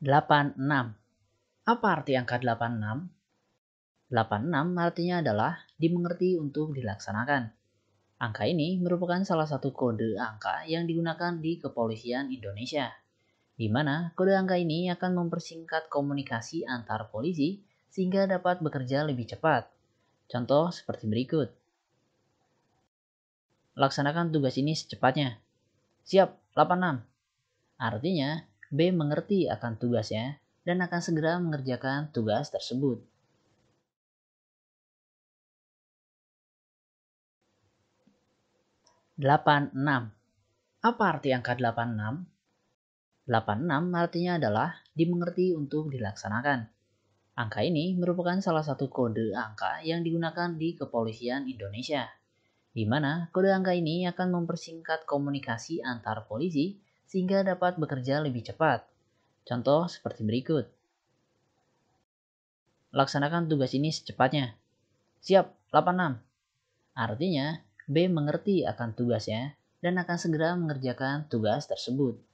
86. Apa arti angka 86? 86 artinya adalah dimengerti untuk dilaksanakan. Angka ini merupakan salah satu kode angka yang digunakan di kepolisian Indonesia, di mana kode angka ini akan mempersingkat komunikasi antar polisi sehingga dapat bekerja lebih cepat. Contoh seperti berikut. Laksanakan tugas ini secepatnya. Siap, 86. Artinya, B mengerti akan tugasnya dan akan segera mengerjakan tugas tersebut. Delapan enam. Apa arti angka 86? 86 artinya adalah dimengerti untuk dilaksanakan. Angka ini merupakan salah satu kode angka yang digunakan di kepolisian Indonesia, di mana kode angka ini akan mempersingkat komunikasi antar polisi sehingga dapat bekerja lebih cepat. Contoh seperti berikut. Laksanakan tugas ini secepatnya. Siap, 86. Artinya, B mengerti akan tugasnya dan akan segera mengerjakan tugas tersebut.